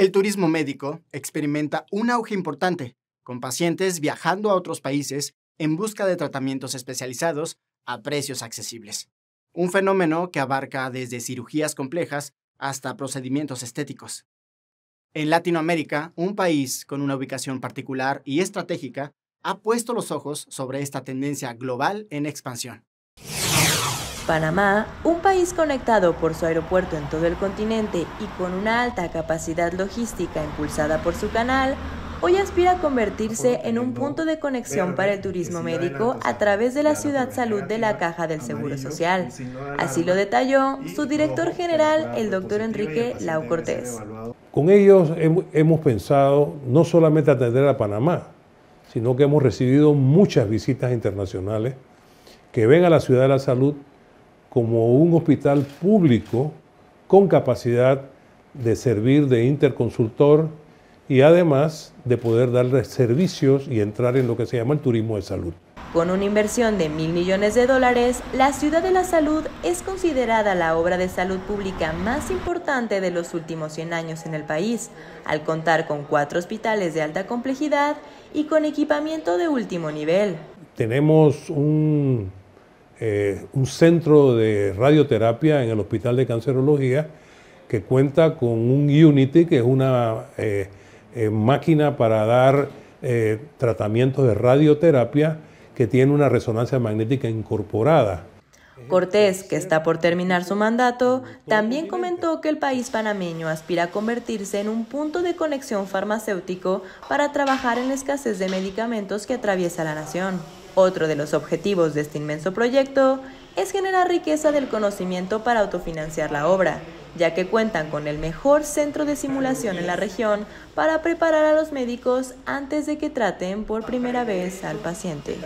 El turismo médico experimenta un auge importante, con pacientes viajando a otros países en busca de tratamientos especializados a precios accesibles. Un fenómeno que abarca desde cirugías complejas hasta procedimientos estéticos. En Latinoamérica, un país con una ubicación particular y estratégica ha puesto los ojos sobre esta tendencia global en expansión. Panamá, un país conectado por su aeropuerto en todo el continente y con una alta capacidad logística impulsada por su canal, hoy aspira a convertirse en un punto de conexión para el turismo médico a través de la ciudad salud de la Caja del Seguro Social. Así lo detalló su director general, el doctor Enrique Lau Cortés. Con ellos hemos pensado no solamente atender a Panamá, sino que hemos recibido muchas visitas internacionales que ven a la ciudad de la salud como un hospital público con capacidad de servir de interconsultor y además de poder darle servicios y entrar en lo que se llama el turismo de salud. Con una inversión de mil millones de dólares, la Ciudad de la Salud es considerada la obra de salud pública más importante de los últimos 100 años en el país, al contar con cuatro hospitales de alta complejidad y con equipamiento de último nivel. Tenemos un eh, un centro de radioterapia en el Hospital de Cancerología que cuenta con un Unity, que es una eh, eh, máquina para dar tratamientos de radioterapia que tiene una resonancia magnética incorporada. Cortés, que está por terminar su mandato, también comentó que el país panameño aspira a convertirse en un punto de conexión farmacéutico para trabajar en la escasez de medicamentos que atraviesa la nación. Otro de los objetivos de este inmenso proyecto es generar riqueza del conocimiento para autofinanciar la obra, ya que cuentan con el mejor centro de simulación en la región para preparar a los médicos antes de que traten por primera vez al paciente.